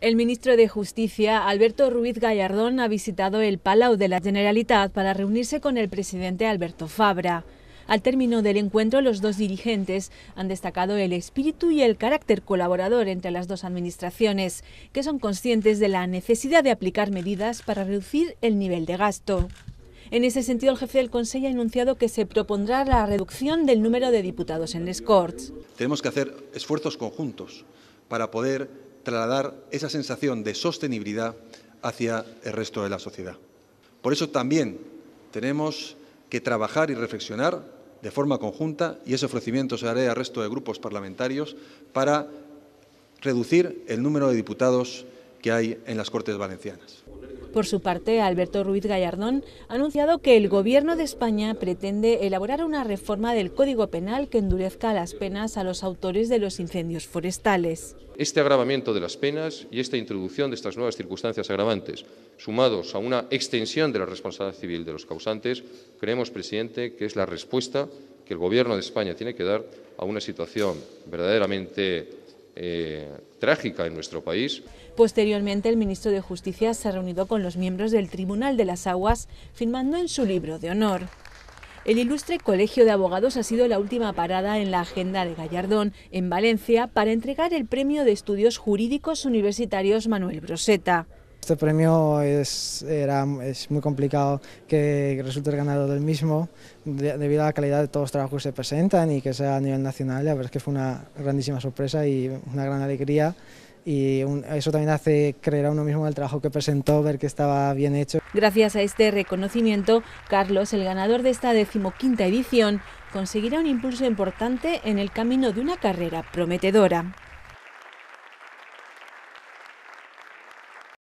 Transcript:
El ministro de Justicia, Alberto Ruiz Gallardón, ha visitado el Palau de la Generalitat para reunirse con el presidente Alberto Fabra. Al término del encuentro, los dos dirigentes han destacado el espíritu y el carácter colaborador entre las dos administraciones, que son conscientes de la necesidad de aplicar medidas para reducir el nivel de gasto. En ese sentido, el jefe del Consejo ha anunciado que se propondrá la reducción del número de diputados en escorts. Tenemos que hacer esfuerzos conjuntos para poder trasladar esa sensación de sostenibilidad hacia el resto de la sociedad. Por eso también tenemos que trabajar y reflexionar de forma conjunta, y ese ofrecimiento se hará al resto de grupos parlamentarios, para reducir el número de diputados que hay en las Cortes Valencianas. Por su parte, Alberto Ruiz Gallardón ha anunciado que el Gobierno de España pretende elaborar una reforma del Código Penal que endurezca las penas a los autores de los incendios forestales. Este agravamiento de las penas y esta introducción de estas nuevas circunstancias agravantes, sumados a una extensión de la responsabilidad civil de los causantes, creemos, presidente, que es la respuesta que el Gobierno de España tiene que dar a una situación verdaderamente eh, trágica en nuestro país. Posteriormente, el ministro de Justicia se reunido... con los miembros del Tribunal de las Aguas, firmando en su libro de honor. El ilustre Colegio de Abogados ha sido la última parada en la agenda de Gallardón, en Valencia, para entregar el Premio de Estudios Jurídicos Universitarios Manuel Broseta. Este premio es, muy complicado que resulte el ganador del mismo debido a la calidad de todos los trabajos que se presentan y que sea a nivel nacional. La verdad es que fue una grandísima sorpresa y una gran alegría y eso también hace creer a uno mismo en el trabajo que presentó, ver que estaba bien hecho. Gracias a este reconocimiento, Carlos, el ganador de esta decimoquinta edición, conseguirá un impulso importante en el camino de una carrera prometedora.